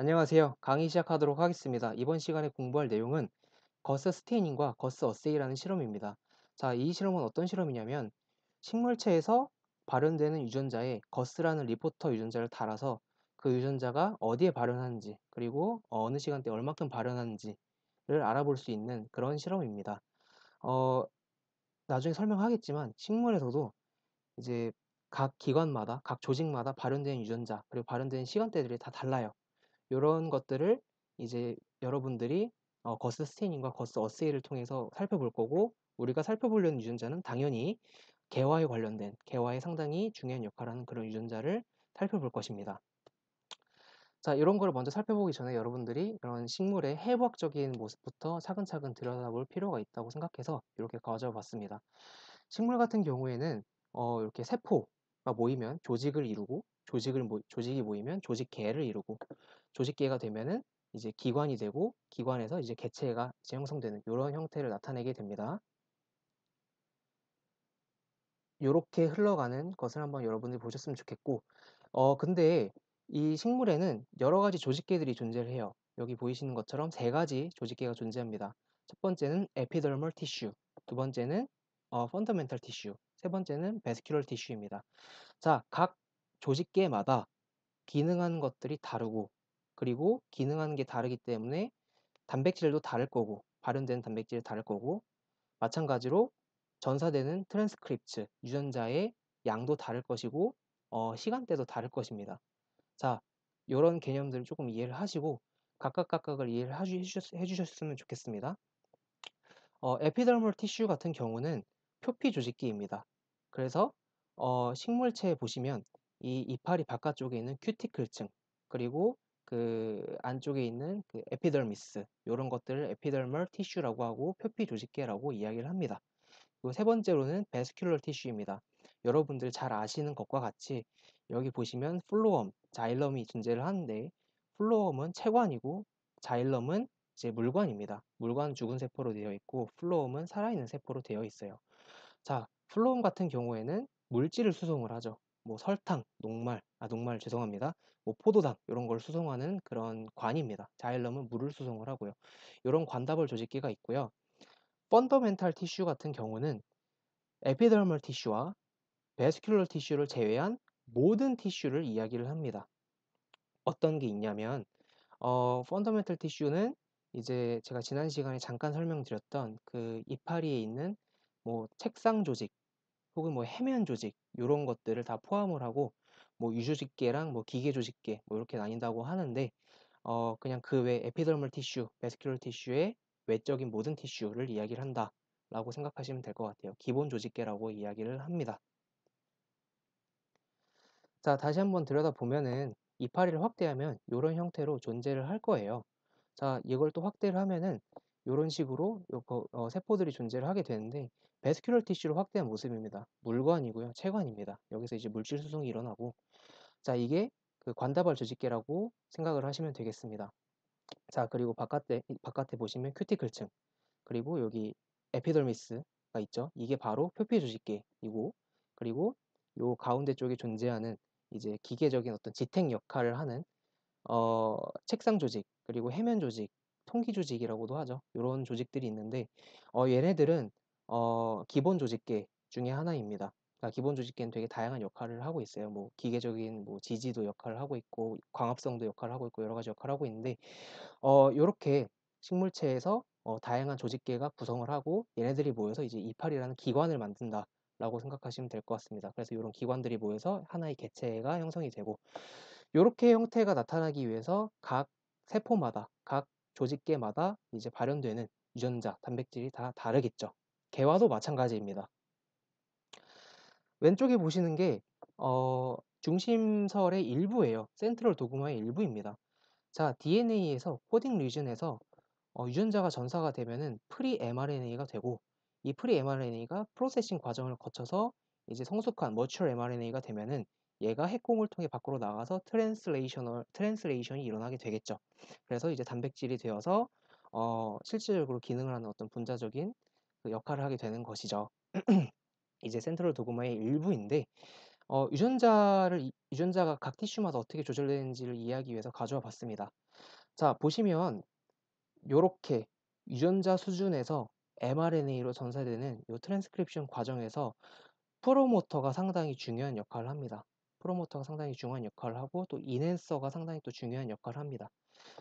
안녕하세요. 강의 시작하도록 하겠습니다. 이번 시간에 공부할 내용은 거스 스테이닝과 거스 어세이라는 실험입니다. 자, 이 실험은 어떤 실험이냐면 식물체에서 발현되는 유전자에 거스라는 리포터 유전자를 달아서 그 유전자가 어디에 발현하는지 그리고 어느 시간대에 얼마큼 발현하는지를 알아볼 수 있는 그런 실험입니다. 어, 나중에 설명하겠지만 식물에서도 이제 각 기관마다 각 조직마다 발현된 유전자 그리고 발현된 시간대들이 다 달라요. 이런 것들을 이제 여러분들이 어, 거스 스테인과 거스 어세이를 통해서 살펴볼 거고 우리가 살펴보려는 유전자는 당연히 개화에 관련된 개화에 상당히 중요한 역할을 하는 그런 유전자를 살펴볼 것입니다. 자 이런 거를 먼저 살펴보기 전에 여러분들이 이런 식물의 해부학적인 모습부터 차근차근 들여다볼 필요가 있다고 생각해서 이렇게 가져봤습니다. 식물 같은 경우에는 어, 이렇게 세포가 모이면 조직을 이루고 조직을 모, 조직이 모이면 조직계를 이루고 조직계가 되면은 이제 기관이 되고 기관에서 이제 개체가 이 형성되는 이런 형태를 나타내게 됩니다. 이렇게 흘러가는 것을 한번 여러분들이 보셨으면 좋겠고 어 근데 이 식물에는 여러 가지 조직계들이 존재를 해요. 여기 보이시는 것처럼 세 가지 조직계가 존재합니다. 첫 번째는 에피더멀 티슈, 두 번째는 어, 펀더멘탈 티슈, 세 번째는 베스큘럴 티슈입니다. 자, 각 조직계마다 기능하는 것들이 다르고 그리고 기능하는 게 다르기 때문에 단백질도 다를 거고 발현되는 단백질이 다를 거고 마찬가지로 전사되는 트랜스크립츠 유전자의 양도 다를 것이고 어, 시간대도 다를 것입니다. 자, 이런 개념들을 조금 이해를 하시고 각각 각각을 이해를 해주셨, 으면 좋겠습니다. 어, 에피더멀 티슈 같은 경우는 표피 조직기입니다. 그래서 어, 식물체에 보시면 이 이파리 바깥쪽에 있는 큐티클층 그리고 그 안쪽에 있는 그 에피덜미스 이런 것들을 에피덜멀 티슈라고 하고 표피 조직계라고 이야기를 합니다. 그리고 세 번째로는 베스큘러 티슈입니다. 여러분들 잘 아시는 것과 같이 여기 보시면 플로엄, 자일럼이 존재를 하는데 플로엄은 체관이고 자일럼은 이제 물관입니다. 물관 은 죽은 세포로 되어 있고 플로엄은 살아있는 세포로 되어 있어요. 자, 플로엄 같은 경우에는 물질을 수송을 하죠. 뭐 설탕, 녹말, 아 녹말 죄송합니다. 뭐 포도당 이런 걸 수송하는 그런 관입니다. 자일럼은 물을 수송을 하고요. 이런 관답을 조직기가 있고요. 펀더멘탈 티슈 같은 경우는 에피더멀 티슈와 베스큘럴 티슈를 제외한 모든 티슈를 이야기를 합니다. 어떤 게 있냐면 어, 펀더멘탈 티슈는 이제 제가 지난 시간에 잠깐 설명드렸던 그 이파리에 있는 뭐 책상 조직 혹은 뭐 해면 조직 이런 것들을 다 포함을 하고 뭐 유조직계랑 뭐 기계조직계 뭐 이렇게 나뉜다고 하는데 어 그냥 그 외 에피덜멀 티슈, 베스큘럴 티슈의 외적인 모든 티슈를 이야기를 한다라고 생각하시면 될 것 같아요. 기본 조직계라고 이야기를 합니다. 자 다시 한번 들여다보면은 이파리를 확대하면 이런 형태로 존재를 할 거예요. 자 이걸 또 확대를 하면은 이런 식으로 어, 세포들이 존재를 하게 되는데 베스큐럴티슈로 확대한 모습입니다. 물관이고요. 체관입니다. 여기서 이제 물질 수송이 일어나고 자 이게 그 관다발 조직계라고 생각을 하시면 되겠습니다. 자 그리고 바깥에 바깥에 보시면 큐티클층 그리고 여기 에피덜미스가 있죠. 이게 바로 표피 조직계이고 그리고 요 가운데 쪽에 존재하는 이제 기계적인 어떤 지탱 역할을 하는 어, 책상 조직 그리고 해면 조직 통기 조직이라고도 하죠. 이런 조직들이 있는데 어, 얘네들은 어, 기본 조직계 중에 하나입니다. 그러니까 기본 조직계는 되게 다양한 역할을 하고 있어요. 뭐 기계적인 뭐 지지도 역할을 하고 있고 광합성도 역할을 하고 있고 여러 가지 역할을 하고 있는데 어, 이렇게 식물체에서 어, 다양한 조직계가 구성을 하고 얘네들이 모여서 이제 이파리라는 기관을 만든다. 라고 생각하시면 될 것 같습니다. 그래서 이런 기관들이 모여서 하나의 개체가 형성이 되고 이렇게 형태가 나타나기 위해서 각 세포마다 각 조직계마다 이제 발현되는 유전자 단백질이 다 다르겠죠. 개화도 마찬가지입니다. 왼쪽에 보시는 게 어, 중심설의 일부예요. 센트럴 도그마의 일부입니다. 자, DNA에서 코딩 리즌에서 어, 유전자가 전사가 되면은 프리 mRNA가 되고 이 프리 mRNA가 프로세싱 과정을 거쳐서 이제 성숙한 머추얼 mRNA가 되면은 얘가 핵공을 통해 밖으로 나가서 트랜스레이셔널 트랜스레이션이 일어나게 되겠죠. 그래서 이제 단백질이 되어서 어, 실질적으로 기능을 하는 어떤 분자적인 그 역할을 하게 되는 것이죠. 이제 센트럴 도그마의 일부인데 어, 유전자를 유전자가 각 티슈마다 어떻게 조절되는지를 이해하기 위해서 가져와 봤습니다. 자 보시면 이렇게 유전자 수준에서 mRNA로 전사되는 이 트랜스크립션 과정에서 프로모터가 상당히 중요한 역할을 합니다. 프로모터가 상당히 중요한 역할을 하고 또 인핸서가 상당히 또 중요한 역할을 합니다.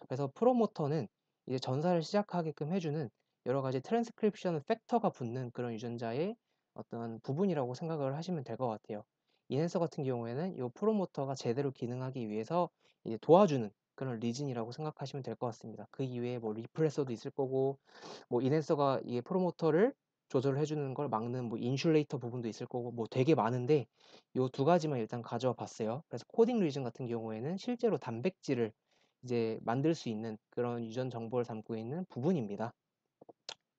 그래서 프로모터는 이제 전사를 시작하게끔 해주는 여러 가지 트랜스크립션 팩터가 붙는 그런 유전자의 어떤 부분이라고 생각을 하시면 될 것 같아요. 인핸서 같은 경우에는 이 프로모터가 제대로 기능하기 위해서 도와주는 그런 리진이라고 생각하시면 될 것 같습니다. 그 이외에 뭐 리플레서도 있을 거고 뭐 인핸서가 이 프로모터를 조절을 해주는 걸 막는 뭐 인슐레이터 부분도 있을 거고 뭐 되게 많은데 이 두 가지만 일단 가져와 봤어요. 그래서 코딩 리즌 같은 경우에는 실제로 단백질을 이제 만들 수 있는 그런 유전 정보를 담고 있는 부분입니다.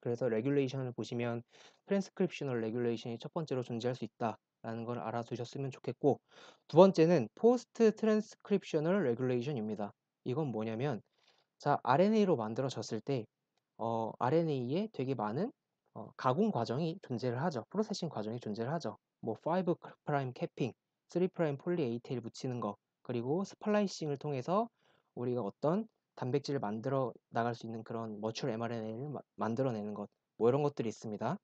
그래서 레귤레이션을 보시면 트랜스크립셔널 레귤레이션이 첫 번째로 존재할 수 있다라는 걸 알아두셨으면 좋겠고 두 번째는 포스트 트랜스크립셔널 레귤레이션입니다. 이건 뭐냐면 자 RNA로 만들어졌을 때 어, RNA에 되게 많은 어, 가공 과정이 존재를 하죠. 프로세싱 과정이 존재를 하죠. 뭐 5' 캐핑, 3' 프라임 폴리 에이테일 붙이는 거, 그리고 스플라이싱을 통해서 우리가 어떤 단백질을 만들어 나갈 수 있는 그런 머출 mRNA를 마, 만들어내는 것, 뭐 이런 것들이 있습니다.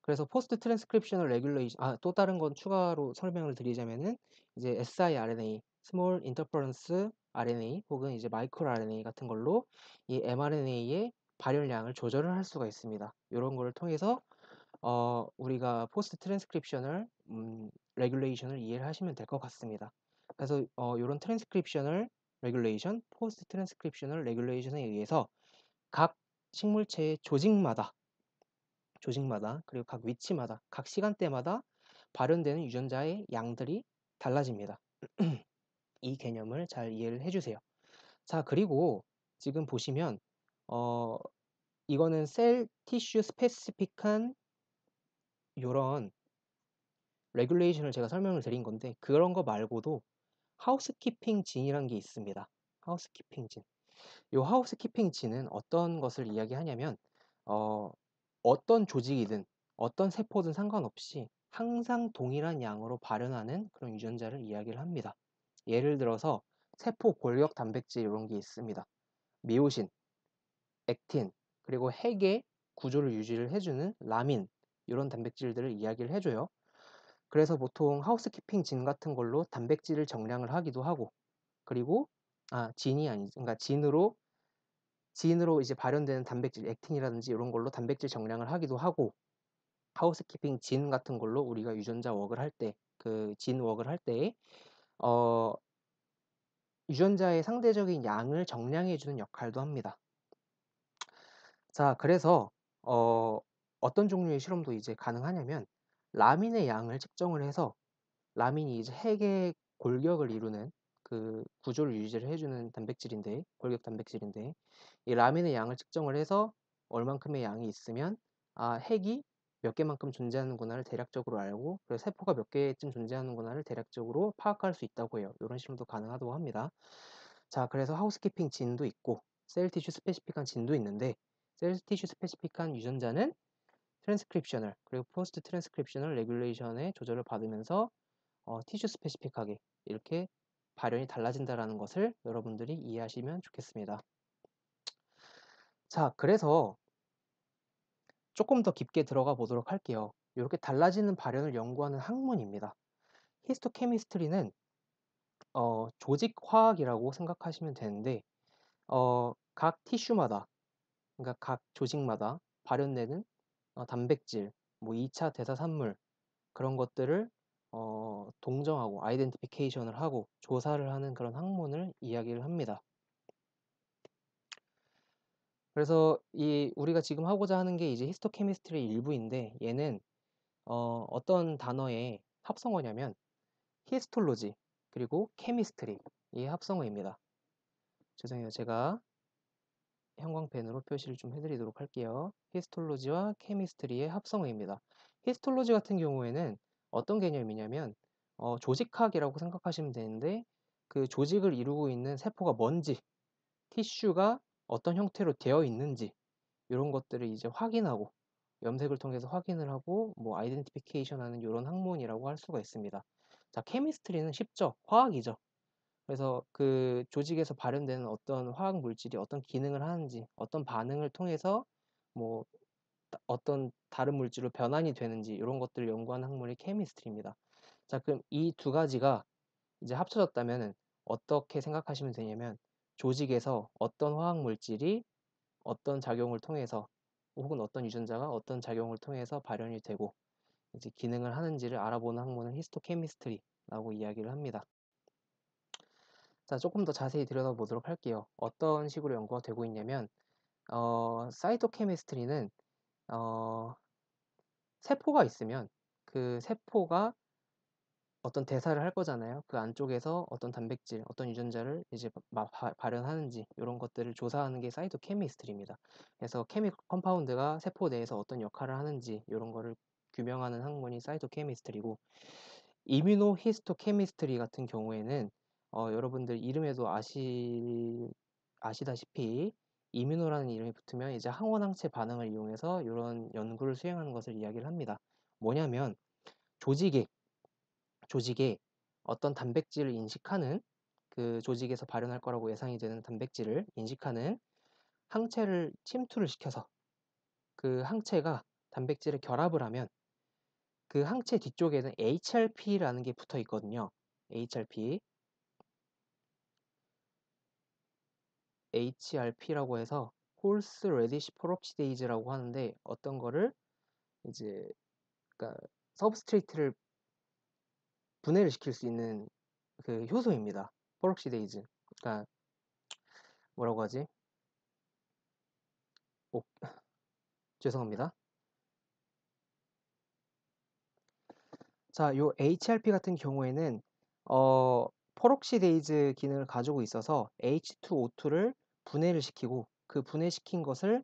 그래서 포스트 트랜스크립션을 레귤레이션 아또 다른 건 추가로 설명을 드리자면은 이제 siRNA, 스몰 인터퍼런스 RNA 혹은 이제 마이크로 RNA 같은 걸로 이 mRNA의 발열량을 조절을 할 수가 있습니다. 이런 거를 통해서 어, 우리가 포스트 트랜스크립션을 음, 레귤레이션을 이해를 하시면 될 것 같습니다. 그래서 어, 이런 트랜스크립션을 레귤레이션, 포스트 트랜스크립션을 레귤레이션에 의해서 각 식물체의 조직마다 조직마다 그리고 각 위치마다 각 시간대마다 발현되는 유전자의 양들이 달라집니다. 이 개념을 잘 이해를 해주세요. 자 그리고 지금 보시면 어, 이거는 셀 티슈 스페시픽한 요런 레귤레이션을 제가 설명을 드린 건데 그런 거 말고도 하우스키핑 진이란 게 있습니다. 하우스키핑 진. 이 하우스키핑 진은 어떤 것을 이야기하냐면 어, 어떤 조직이든 어떤 세포든 상관없이 항상 동일한 양으로 발현하는 그런 유전자를 이야기를 합니다. 예를 들어서 세포 골격 단백질 이런 게 있습니다. 미오신, 액틴, 그리고 핵의 구조를 유지를 해주는 라민 이런 단백질들을 이야기를 해줘요. 그래서 보통 하우스키핑 진 같은 걸로 단백질을 정량을 하기도 하고 그리고 아 진이 아니 그러니까 진으로 진으로 이제 발현되는 단백질 액틴이라든지 이런 걸로 단백질 정량을 하기도 하고 하우스키핑 진 같은 걸로 우리가 유전자 웍을 할때 그진 웍을 할때 어, 유전자의 상대적인 양을 정량해 주는 역할도 합니다. 자, 그래서 어, 어떤 종류의 실험도 이제 가능하냐면 라민의 양을 측정을 해서 라민이 이제 핵의 골격을 이루는 그 구조를 유지를 해주는 단백질인데 골격 단백질인데 이 라민의 양을 측정을 해서 얼만큼의 양이 있으면 아 핵이 몇 개만큼 존재하는구나를 대략적으로 알고 그리고 세포가 몇 개쯤 존재하는구나를 대략적으로 파악할 수 있다고 해요. 이런 실험도 가능하다고 합니다. 자 그래서 하우스키핑 진도 있고 셀 티슈 스페시픽한 진도 있는데 셀티슈 스 스페시픽한 유전자는 트랜스크립셔널 그리고 포스트 트랜스크립셔널 레귤레이션의 조절을 받으면서 어, 티슈 스페시픽하게 이렇게 발현이 달라진다라는 것을 여러분들이 이해하시면 좋겠습니다. 자, 그래서 조금 더 깊게 들어가 보도록 할게요. 이렇게 달라지는 발현을 연구하는 학문입니다. 히스토케미스트리는 어, 조직화학이라고 생각하시면 되는데 어, 각 티슈마다 그러니까 각 조직마다 발현되는 어, 단백질, 뭐 2차 대사산물 그런 것들을 어, 동정하고 아이덴티피케이션을 하고 조사를 하는 그런 학문을 이야기를 합니다. 그래서 이 우리가 지금 하고자 하는 게 이제 히스토케미스트리 의 일부인데 얘는 어, 어떤 단어의 합성어냐면 히스톨로지 그리고 케미스트리 이 합성어입니다. 죄송해요. 제가 형광펜으로 표시를 좀 해드리도록 할게요. 히스톨로지와 케미스트리의 합성어입니다. 히스톨로지 같은 경우에는 어떤 개념이냐면 어, 조직학이라고 생각하시면 되는데 그 조직을 이루고 있는 세포가 뭔지 티슈가 어떤 형태로 되어 있는지 이런 것들을 이제 확인하고 염색을 통해서 확인을 하고 뭐 아이덴티피케이션 하는 이런 학문이라고 할 수가 있습니다. 자, 케미스트리는 쉽죠. 화학이죠. 그래서 그 조직에서 발현되는 어떤 화학 물질이 어떤 기능을 하는지, 어떤 반응을 통해서 뭐 어떤 다른 물질로 변환이 되는지 이런 것들을 연구한 학문이 케미스트리입니다. 자, 그럼 이 두 가지가 이제 합쳐졌다면 어떻게 생각하시면 되냐면 조직에서 어떤 화학 물질이 어떤 작용을 통해서 혹은 어떤 유전자가 어떤 작용을 통해서 발현이 되고 이제 기능을 하는지를 알아보는 학문은 히스토케미스트리라고 이야기를 합니다. 자, 조금 더 자세히 들여다보도록 할게요. 어떤 식으로 연구가 되고 있냐면 어, 사이토케미스트리는 어, 세포가 있으면 그 세포가 어떤 대사를 할 거잖아요. 그 안쪽에서 어떤 단백질, 어떤 유전자를 이제 마, 바, 발현하는지 이런 것들을 조사하는 게 사이토케미스트리입니다. 그래서 케미 컴파운드가 세포 내에서 어떤 역할을 하는지 이런 거를 규명하는 학문이 사이토케미스트리고 이뮤노히스토케미스트리 같은 경우에는 어, 여러분들 이름에도 아시, 아시다시피 이민호라는 이름이 붙으면 이제 항원항체 반응을 이용해서 이런 연구를 수행하는 것을 이야기를 합니다. 뭐냐면 조직에 조직에 어떤 단백질을 인식하는 그 조직에서 발현할 거라고 예상이 되는 단백질을 인식하는 항체를 침투를 시켜서 그 항체가 단백질에 결합을 하면 그 항체 뒤쪽에는 HRP라는 게 붙어 있거든요. HRP HRP라고 해서 Horse d a 홀스 레디시 펄옥시데이 e 라고 하는데 어떤 거를 이제 그러니까 서브스트레이트를 분해를 시킬 수 있는 그 효소입니다. 펄옥시데이즈. 그러니까 뭐라고 하지? 오, 죄송합니다. 자, 요 HRP 같은 경우에는 어, 펄옥시데이즈 기능을 가지고 있어서 H2O2를 분해를 시키고 그 분해시킨 것을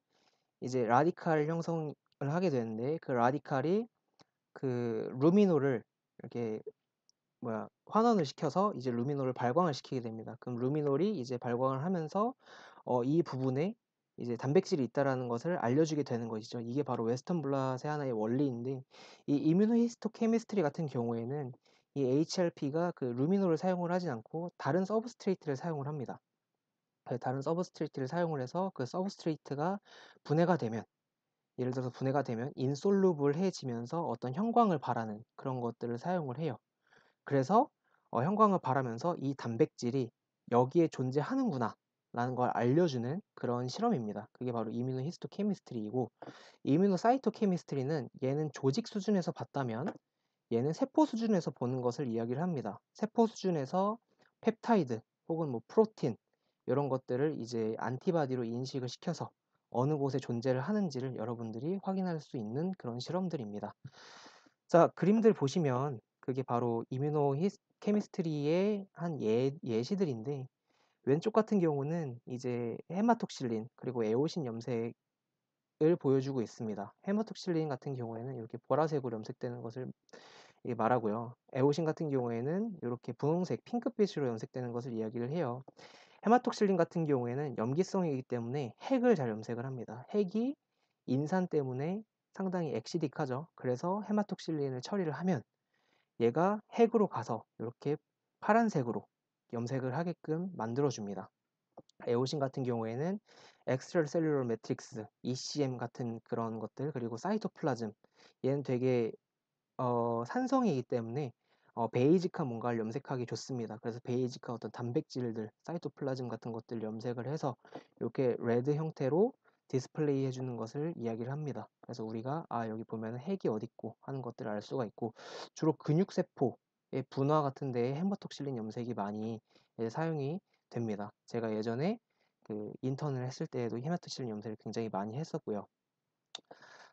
이제 라디칼 형성을 하게 되는데 그 라디칼이 그 루미노를 이렇게 뭐야 환원을 시켜서 이제 루미노를 발광을 시키게 됩니다. 그럼 루미놀이 이제 발광을 하면서 어, 이 부분에 이제 단백질이 있다라는 것을 알려주게 되는 것이죠. 이게 바로 웨스턴 블라세 하나의 원리인데 이 이뮤노히스토케미스트리 같은 경우에는 이 HRP가 그루미놀을 사용을 하지 않고 다른 서브스트레이트를 사용을 합니다. 다른 서브스트레이트를 사용을 해서 그 서브스트레이트가 분해가 되면 예를 들어서 분해가 되면 인솔루블해지면서 어떤 형광을 바라는 그런 것들을 사용을 해요. 그래서 어, 형광을 바라면서 이 단백질이 여기에 존재하는구나 라는 걸 알려주는 그런 실험입니다. 그게 바로 이민노 히스토케미스트리이고 이민노 사이토케미스트리는 얘는 조직 수준에서 봤다면 얘는 세포 수준에서 보는 것을 이야기를 합니다. 세포 수준에서 펩타이드 혹은 뭐 프로틴 이런 것들을 이제 안티바디로 인식을 시켜서 어느 곳에 존재를 하는지를 여러분들이 확인할 수 있는 그런 실험들입니다. 자, 그림들 보시면 그게 바로 이뮤노 케미스트리의 한 예, 예시들인데 왼쪽 같은 경우는 이제 헤마톡실린 그리고 에오신 염색을 보여주고 있습니다. 헤마톡실린 같은 경우에는 이렇게 보라색으로 염색되는 것을 말하고요. 에오신 같은 경우에는 이렇게 분홍색 핑크빛으로 염색되는 것을 이야기를 해요. 헤마톡실린 같은 경우에는 염기성이기 때문에 핵을 잘 염색을 합니다. 핵이 인산 때문에 상당히 엑시딕하죠. 그래서 헤마톡실린을 처리를 하면 얘가 핵으로 가서 이렇게 파란색으로 염색을 하게끔 만들어줍니다. 에오신 같은 경우에는 엑스트라셀룰러 매트릭스, ECM 같은 그런 것들 그리고 사이토플라즘 얘는 되게 어, 산성이기 때문에 어, 베이직한 뭔가를 염색하기 좋습니다. 그래서 베이직한 어떤 단백질들, 사이토플라즘 같은 것들 염색을 해서 이렇게 레드 형태로 디스플레이 해주는 것을 이야기를 합니다. 그래서 우리가 아 여기 보면 핵이 어디 있고 하는 것들을 알 수가 있고 주로 근육세포의 분화 같은 데에 햄버톡실린 염색이 많이 사용이 됩니다. 제가 예전에 그 인턴을 했을 때에도 헤마토실린 염색을 굉장히 많이 했었고요.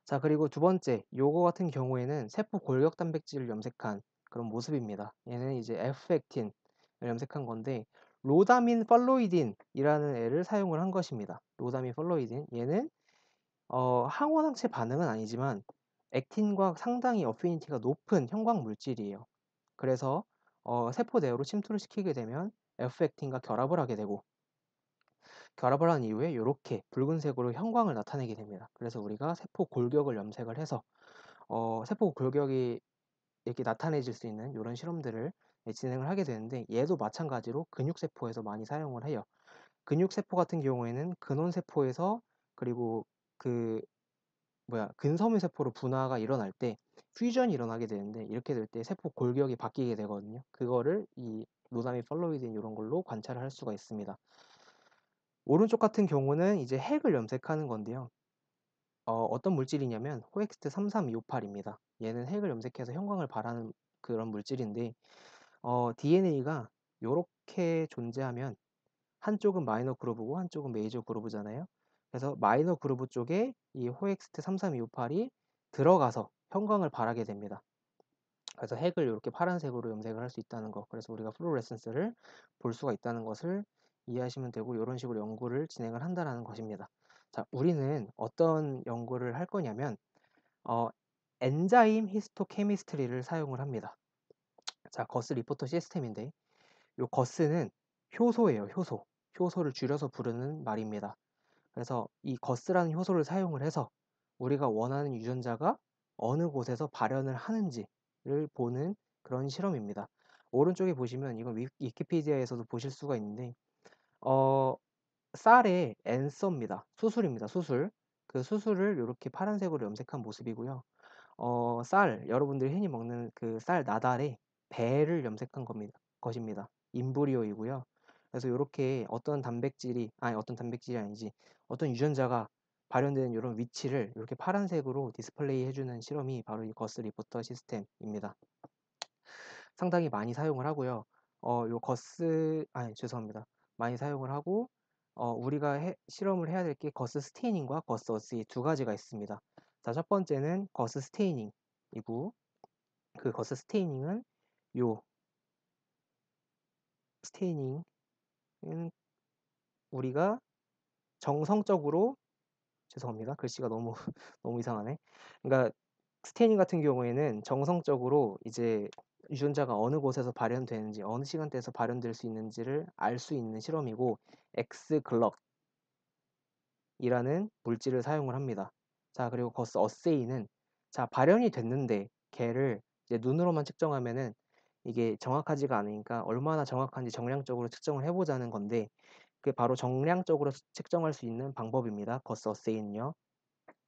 자 그리고 두 번째 요거 같은 경우에는 세포 골격 단백질을 염색한 그런 모습입니다. 얘는 이제 F-액틴을 염색한 건데 로다민 펄로이딘이라는 애를 사용을 한 것입니다. 로다민 펄로이딘 얘는 어, 항원항체 반응은 아니지만 액틴과 상당히 어피니티가 높은 형광 물질이에요. 그래서 어, 세포 내로 침투를 시키게 되면 F-액틴과 결합을 하게 되고 결합을 한 이후에 이렇게 붉은색으로 형광을 나타내게 됩니다. 그래서 우리가 세포 골격을 염색을 해서 어, 세포 골격이 이렇게 나타내질 수 있는 이런 실험들을 진행을 하게 되는데 얘도 마찬가지로 근육세포에서 많이 사용을 해요. 근육세포 같은 경우에는 근원세포에서 그리고 그 뭐야 근섬유 세포로 분화가 일어날 때 퓨전이 일어나게 되는데 이렇게 될 때 세포 골격이 바뀌게 되거든요. 그거를 이 노다미 팔로이딘 이런 걸로 관찰을 할 수가 있습니다. 오른쪽 같은 경우는 이제 핵을 염색하는 건데요. 어, 떤 물질이냐면 호엑스트 33258입니다. 얘는 핵을 염색해서 형광을 바라는 그런 물질인데 어, DNA가 이렇게 존재하면 한쪽은 마이너 그루브고 한쪽은 메이저 그루브잖아요. 그래서 마이너 그루브 쪽에 이 호엑스트 33258이 들어가서 형광을 바라게 됩니다. 그래서 핵을 이렇게 파란색으로 염색을 할 수 있다는 것 그래서 우리가 플로레센스를 볼 수가 있다는 것을 이해하시면 되고 이런 식으로 연구를 진행을 한다는 것입니다. 자, 우리는 어떤 연구를 할 거냐면 어, 엔자임 히스토케미스트리를 사용을 합니다. 자, 거스 리포터 시스템인데 요 거스는 효소예요, 효소. 효소를 줄여서 부르는 말입니다. 그래서 이 거스라는 효소를 사용을 해서 우리가 원하는 유전자가 어느 곳에서 발현을 하는지를 보는 그런 실험입니다. 오른쪽에 보시면 이건 위키피디아에서도 보실 수가 있는데 어, 쌀의 엔서입니다. 수술입니다. 수술. 그 수술을 이렇게 파란색으로 염색한 모습이고요. 어, 쌀, 여러분들이 흔히 먹는 그 쌀 나달에 배를 염색한 겁니다. 것입니다. 인브리오이고요. 그래서 이렇게 어떤 단백질이 아니 어떤 단백질이 아니지 어떤 유전자가 발현되는 이런 위치를 이렇게 파란색으로 디스플레이 해주는 실험이 바로 이 거스 리포터 시스템입니다. 상당히 많이 사용을 하고요. 어, 요 거스 아니 죄송합니다. 많이 사용을 하고 어, 우리가 해, 실험을 해야 될 게 거스 스테이닝과 거스 어스이 두 가지가 있습니다. 자, 첫 번째는 거스 스테이닝이고 그 거스 스테이닝은 요 스테이닝은 우리가 정성적으로 죄송합니다. 글씨가 너무 너무 이상하네. 그러니까 스테이닝 같은 경우에는 정성적으로 이제 유전자가 어느 곳에서 발현되는지 어느 시간대에서 발현될 수 있는지를 알 수 있는 실험이고 엑스글럭이라는 물질을 사용을 합니다. 자 그리고 거스 어세이는 자 발현이 됐는데 개를 눈으로만 측정하면은 이게 정확하지가 않으니까 얼마나 정확한지 정량적으로 측정을 해보자는 건데 그게 바로 정량적으로 측정할 수 있는 방법입니다. 거스 어세이는요.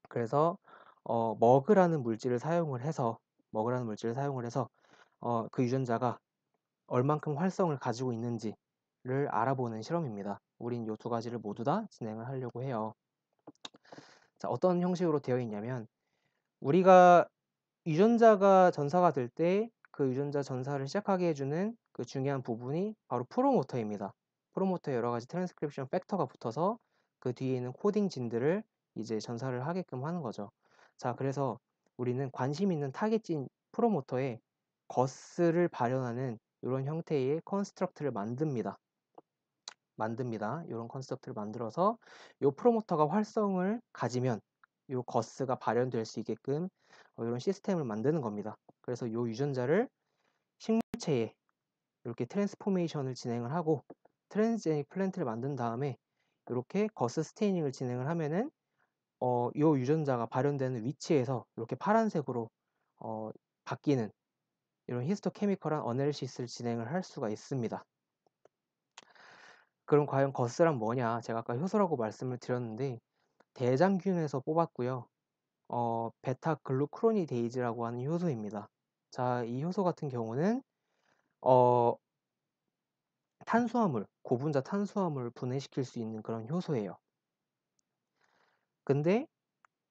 그래서 어, 머그라는 물질을 사용을 해서 머그라는 물질을 사용을 해서 어, 그 유전자가 얼만큼 활성을 가지고 있는지를 알아보는 실험입니다. 우린 이 두 가지를 모두 다 진행을 하려고 해요. 자, 어떤 형식으로 되어 있냐면 우리가 유전자가 전사가 될 때 그 유전자 전사를 시작하게 해주는 그 중요한 부분이 바로 프로모터입니다. 프로모터에 여러 가지 트랜스크립션 팩터가 붙어서 그 뒤에 있는 코딩 진들을 이제 전사를 하게끔 하는 거죠. 자, 그래서 우리는 관심 있는 타겟진 프로모터에 거스를 발현하는 이런 형태의 컨스트럭트를 만듭니다. 만듭니다. 이런 컨스트럭트를 만들어서 이 프로모터가 활성을 가지면 이 거스가 발현될 수 있게끔 이런 어, 시스템을 만드는 겁니다. 그래서 이 유전자를 식물체에 이렇게 트랜스포메이션을 진행을 하고 트랜스제닉 플랜트를 만든 다음에 이렇게 거스 스테이닝을 진행을 하면은 어, 이 유전자가 발현되는 위치에서 이렇게 파란색으로 어, 바뀌는 이런 히스토케미컬한 어널시스를 진행을 할 수가 있습니다. 그럼 과연 거스란 뭐냐? 제가 아까 효소라고 말씀을 드렸는데 대장균에서 뽑았고요. 어, 베타 글루크로니데이즈라고 하는 효소입니다. 자, 이 효소 같은 경우는 어, 탄수화물, 고분자 탄수화물을 분해시킬 수 있는 그런 효소예요. 근데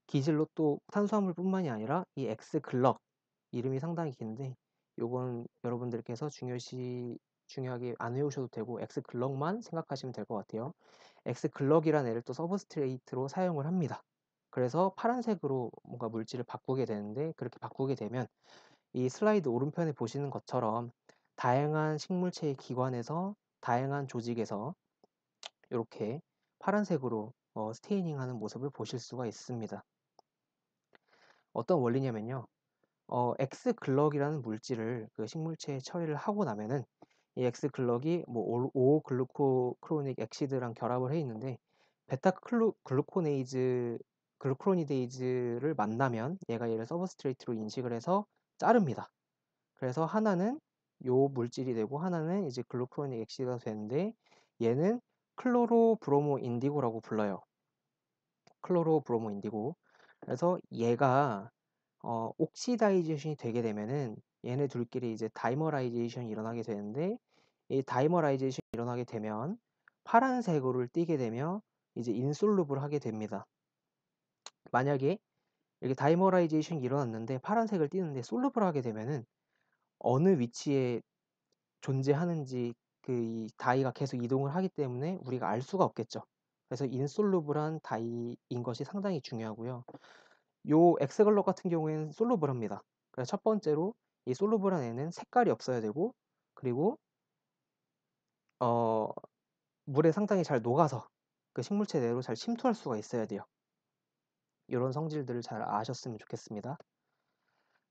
기질로 또 탄수화물뿐만이 아니라 이 X글럭 이름이 상당히 긴데 요건 여러분들께서 중요시 중요하게 안 외우셔도 되고 x글럭만 생각하시면 될 것 같아요. x글럭이란 애를 또 서브스트레이트로 사용을 합니다. 그래서 파란색으로 뭔가 물질을 바꾸게 되는데 그렇게 바꾸게 되면 이 슬라이드 오른편에 보시는 것처럼 다양한 식물체의 기관에서 다양한 조직에서 이렇게 파란색으로 어, 스테이닝하는 모습을 보실 수가 있습니다. 어떤 원리냐면요. 어, X글럭이라는 물질을 그 식물체에 처리를 하고 나면은 이 X글럭이 뭐 5글루코크로닉 엑시드랑 결합을 해 있는데 베타 클루, 글루코네이즈 글루코니데이즈를 만나면 얘가 얘를 서브스트레이트로 인식을 해서 자릅니다. 그래서 하나는 요 물질이 되고 하나는 이제 글루코닉 엑시드가 되는데 얘는 클로로 브로모 인디고라고 불러요. 클로로 브로모 인디고. 그래서 얘가 어, 옥시다이제이션이 되게 되면은 얘네 둘끼리 이제 다이머라이제이션이 일어나게 되는데 이 다이머라이제이션이 일어나게 되면 파란색으로 띄게 되면 이제 인솔루브를 하게 됩니다. 만약에 이렇게 다이머라이제이션이 일어났는데 파란색을 띄는데 솔루브를 하게 되면은 어느 위치에 존재하는지 그 이 다이가 계속 이동을 하기 때문에 우리가 알 수가 없겠죠. 그래서 인솔루블한 다이인 것이 상당히 중요하고요. 요 엑스컬러 같은 경우에는 솔루블합니다. 그래서 첫 번째로 이 솔루블한 애는 색깔이 없어야 되고 그리고 어, 물에 상당히 잘 녹아서 그 식물체 대로잘 침투할 수가 있어야 돼요. 이런 성질들을 잘 아셨으면 좋겠습니다.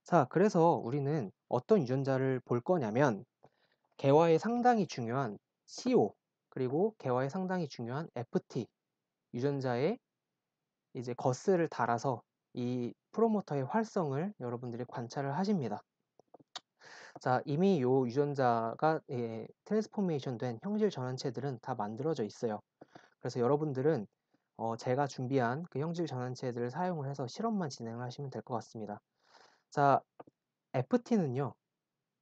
자, 그래서 우리는 어떤 유전자를 볼 거냐면 개화에 상당히 중요한 CO 그리고 개화에 상당히 중요한 FT 유전자의 이제 거스를 달아서 이 프로모터의 활성을 여러분들이 관찰을 하십니다. 자, 이미 요 유전자가 예, 트랜스포메이션 된 형질 전환체들은 다 만들어져 있어요. 그래서 여러분들은 어, 제가 준비한 그 형질 전환체들을 사용을 해서 실험만 진행을 하시면 될 것 같습니다. 자, FT는요,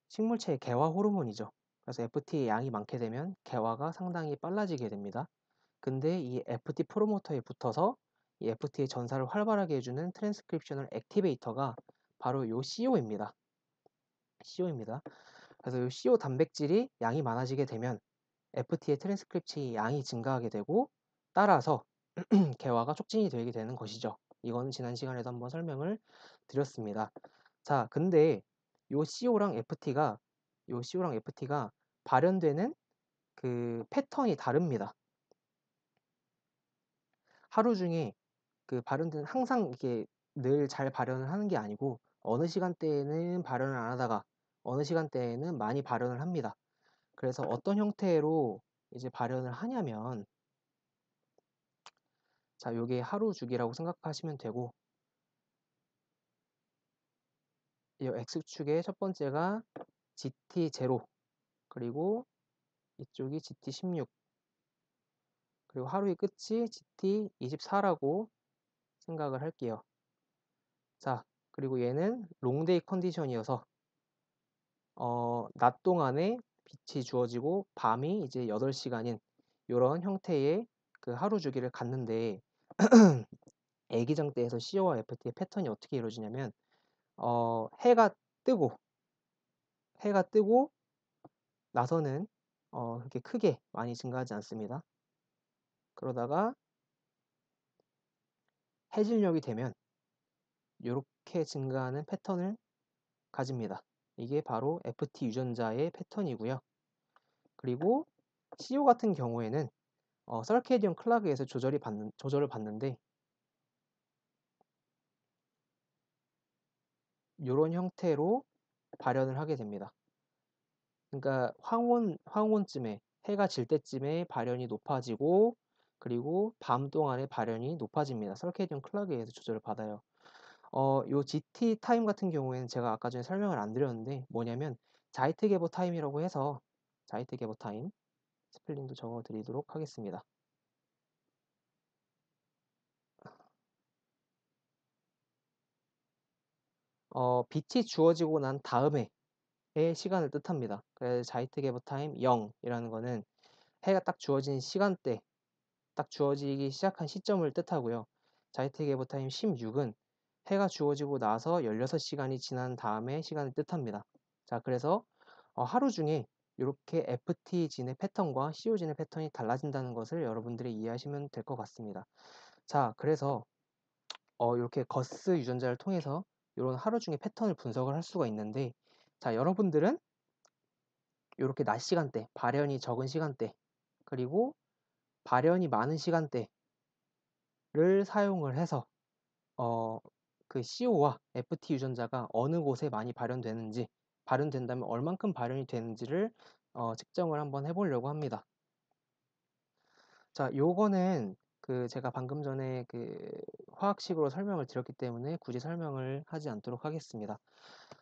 식물체의 개화 호르몬이죠. 그래서 FT의 양이 많게 되면 개화가 상당히 빨라지게 됩니다. 근데 이 FT 프로모터에 붙어서 이 FT의 전사를 활발하게 해주는 트랜스크립션을 액티베이터가 바로 요 CO입니다. E CO입니다. E 그래서 요 CO e 단백질이 양이 많아지게 되면 FT의 트랜스크립트 양이 증가하게 되고 따라서 개화가 촉진이 되게 되는 것이죠. 이건 지난 시간에도 한번 설명을 드렸습니다. 자, 근데 요 CO랑 FT가 요 CO랑 FT가 발현되는 그 패턴이 다릅니다. 하루 중에 그발들은 항상 이게 늘 잘 발현을 하는 게 아니고 어느 시간대에는 발현을 안 하다가 어느 시간대에는 많이 발현을 합니다. 그래서 어떤 형태로 이제 발현을 하냐면 자, 요게 하루 주기라고 생각하시면 되고 이 X축의 첫 번째가 GT0 그리고 이쪽이 GT16 그리고 하루의 끝이 GT24라고 생각을 할게요. 자, 그리고 얘는 롱데이 컨디션이어서 어, 낮 동안에 빛이 주어지고 밤이 이제 8시간인 이런 형태의 그 하루 주기를 갖는데 애기장 때에서 CO와 FT의 패턴이 어떻게 이루어지냐면 어, 해가 뜨고 해가 뜨고 나서는 어, 그렇게 크게 많이 증가하지 않습니다. 그러다가 해질녘이 되면 이렇게 증가하는 패턴을 가집니다. 이게 바로 FT 유전자의 패턴이고요. 그리고 CO 같은 경우에는 어, 설케디온 클락에서 조절이 받는, 조절을 받는데 이런 형태로 발현을 하게 됩니다. 그러니까 황혼, 황혼쯤에 해가 질 때쯤에 발현이 높아지고 그리고 밤 동안의 발열이 높아집니다. 설케디온 클락에 서 조절을 받아요. 어, 요 GT 타임 같은 경우에는 제가 아까 전에 설명을 안 드렸는데 뭐냐면 자이트 개보 타임이라고 해서 자이트 개보 타임 스펠링도 적어 드리도록 하겠습니다. 어, 빛이 주어지고 난 다음에의 시간을 뜻합니다. 그래서 자이트 개보 타임 0이라는 거는 해가 딱 주어진 시간대 딱 주어지기 시작한 시점을 뜻하고요. 자이트게보 타임 16은 해가 주어지고 나서 16시간이 지난 다음에 시간을 뜻합니다. 자, 그래서 어, 하루 중에 이렇게 FT 진의 패턴과 CO 진의 패턴이 달라진다는 것을 여러분들이 이해하시면 될 것 같습니다. 자, 그래서 어, 이렇게 거스 유전자를 통해서 이런 하루 중에 패턴을 분석을 할 수가 있는데, 자, 여러분들은 이렇게 낮 시간대, 발현이 적은 시간대, 그리고 발현이 많은 시간대를 사용을 해서 어, 그 CO와 FT 유전자가 어느 곳에 많이 발현되는지 발현된다면 얼만큼 발현이 되는지를 어, 측정을 한번 해보려고 합니다. 자, 요거는 그 제가 방금 전에 그 화학식으로 설명을 드렸기 때문에 굳이 설명을 하지 않도록 하겠습니다.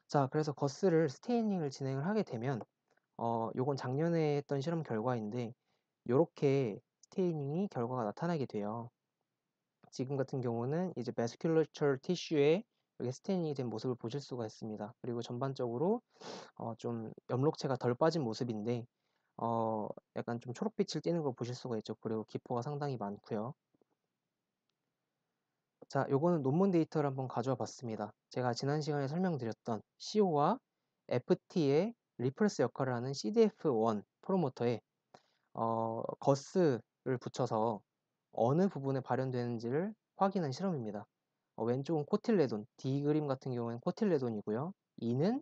자, 그래서 거스를 스테이닝을 진행을 하게 되면 어, 요건 작년에 했던 실험 결과인데 요렇게 스테이닝이 결과가 나타나게 돼요. 지금 같은 경우는 이제 메스큘러처 티슈에 여기 스테이닝이 된 모습을 보실 수가 있습니다. 그리고 전반적으로 어좀 염록체가 덜 빠진 모습인데 어 약간 좀 초록빛을 띠는 걸 보실 수가 있죠. 그리고 기포가 상당히 많고요. 자, 요거는 논문 데이터를 한번 가져와 봤습니다. 제가 지난 시간에 설명드렸던 CO와 FT의 리플스 역할을 하는 CDF1 프로모터의 어, 거스 붙여서 어느 부분에 발현되는지를 확인한 실험입니다. 어, 왼쪽은 코틸레돈, D 그림 같은 경우에는 코틸레돈이고요. E는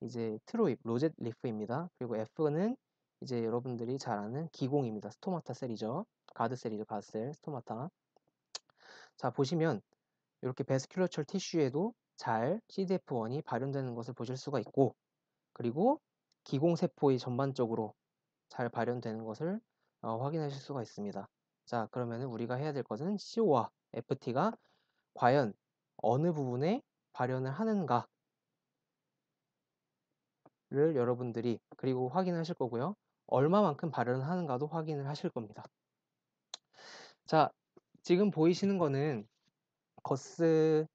이제 트로입, 로젯 리프입니다. 그리고 F는 이제 여러분들이 잘 아는 기공입니다. 스토마타 셀이죠. 가드 셀이죠. 가드 셀, 스토마타. 자, 보시면 이렇게 베스큘러철 티슈에도 잘 CDF1이 발현되는 것을 보실 수가 있고 그리고 기공세포의 전반적으로 잘 발현되는 것을 어, 확인하실 수가 있습니다. 자 그러면 우리가 해야 될 것은 CO와 FT가 과연 어느 부분에 발현을 하는가 를 여러분들이 그리고 확인하실 거고요. 얼마만큼 발현을 하는가도 확인을 하실 겁니다. 자, 지금 보이시는 거는 거스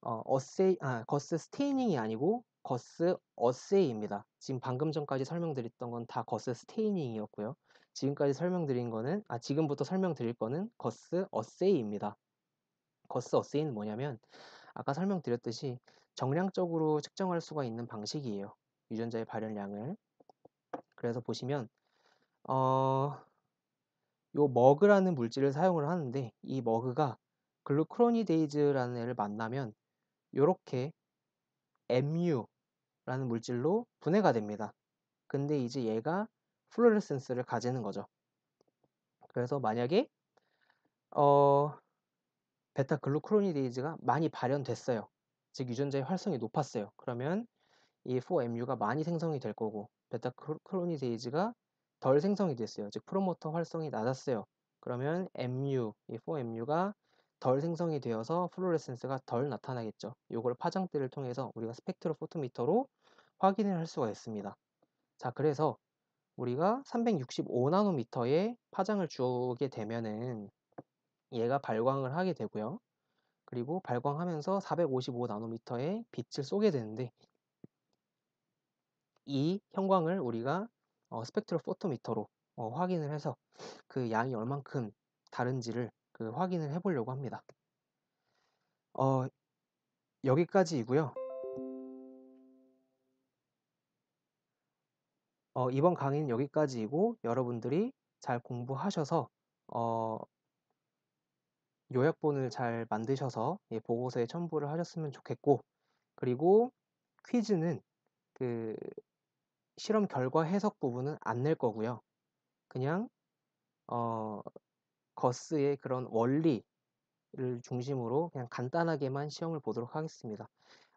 어, 어세이 아 거스 스테이닝이 아니고 거스 어세이입니다. 지금 방금 전까지 설명드렸던 건 다 거스 스테이닝이었고요. 지금까지 설명드린 거는 아 지금부터 설명드릴 거는 거스 어세이입니다. 거스 어세이는 뭐냐면 아까 설명드렸듯이 정량적으로 측정할 수가 있는 방식이에요. 유전자의 발현량을. 그래서 보시면 어, 요 머그라는 물질을 사용을 하는데 이 머그가 글루크로니데이즈라는 애를 만나면 요렇게 MU라는 물질로 분해가 됩니다. 근데 이제 얘가 플로레센스를 가지는 거죠. 그래서 만약에 어, 베타 글루크로니데이즈가 많이 발현됐어요. 즉 유전자의 활성이 높았어요. 그러면 이 4MU가 많이 생성이 될 거고 베타 크로니데이즈가 덜 생성이 됐어요. 즉 프로모터 활성이 낮았어요. 그러면 MU, 이 4MU가 덜 생성이 되어서 플로레센스가 덜 나타나겠죠. 이걸 파장대를 통해서 우리가 스펙트로 포토미터로 확인을 할 수가 있습니다. 자, 그래서 우리가 365나노미터의 파장을 주게 되면은 얘가 발광을 하게 되고요. 그리고 발광하면서 455나노미터의 빛을 쏘게 되는데 이 형광을 우리가 어, 스펙트로 포토미터로 어, 확인을 해서 그 양이 얼만큼 다른지를 그 확인을 해보려고 합니다. 어, 여기까지이고요. 어, 이번 강의는 여기까지이고 여러분들이 잘 공부하셔서 어, 요약본을 잘 만드셔서 예, 보고서에 첨부를 하셨으면 좋겠고 그리고 퀴즈는 그 실험 결과 해석 부분은 안 낼 거고요. 그냥 어, 거스의 그런 원리를 중심으로 그냥 간단하게만 시험을 보도록 하겠습니다.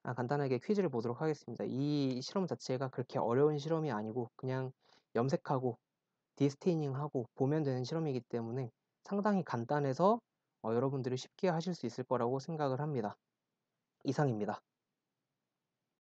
아, 간단하게 퀴즈를 보도록 하겠습니다. 이 실험 자체가 그렇게 어려운 실험이 아니고 그냥 염색하고 디스테이닝하고 보면 되는 실험이기 때문에 상당히 간단해서 어, 여러분들이 쉽게 하실 수 있을 거라고 생각을 합니다. 이상입니다.